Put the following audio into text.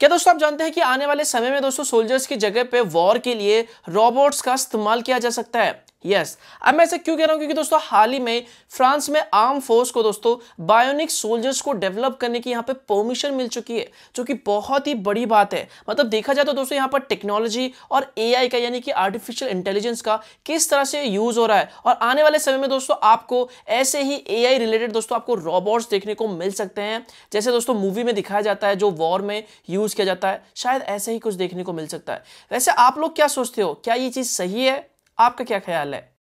क्या दोस्तों आप जानते हैं कि आने वाले समय में दोस्तों सोल्जर्स की जगह पे वॉर के लिए रोबोट्स का इस्तेमाल किया जा सकता है यस अब मैं ऐसा क्यों कह रहा हूँ क्योंकि दोस्तों हाल ही में फ्रांस में आर्म फोर्स को दोस्तों बायोनिक सोल्जर्स को डेवलप करने की यहाँ पे परमिशन मिल चुकी है जो कि बहुत ही बड़ी बात है मतलब देखा जाए तो दोस्तों यहाँ पर टेक्नोलॉजी और एआई का यानी कि आर्टिफिशियल इंटेलिजेंस का किस तरह से यूज हो रहा है और आने वाले समय में दोस्तों आपको ऐसे ही ए रिलेटेड दोस्तों आपको रॉबोट्स देखने को मिल सकते हैं जैसे दोस्तों मूवी में दिखाया जाता है जो वॉर में यूज किया जाता है शायद ऐसे ही कुछ देखने को मिल सकता है वैसे आप लोग क्या सोचते हो क्या ये चीज़ सही है आपका क्या ख्याल है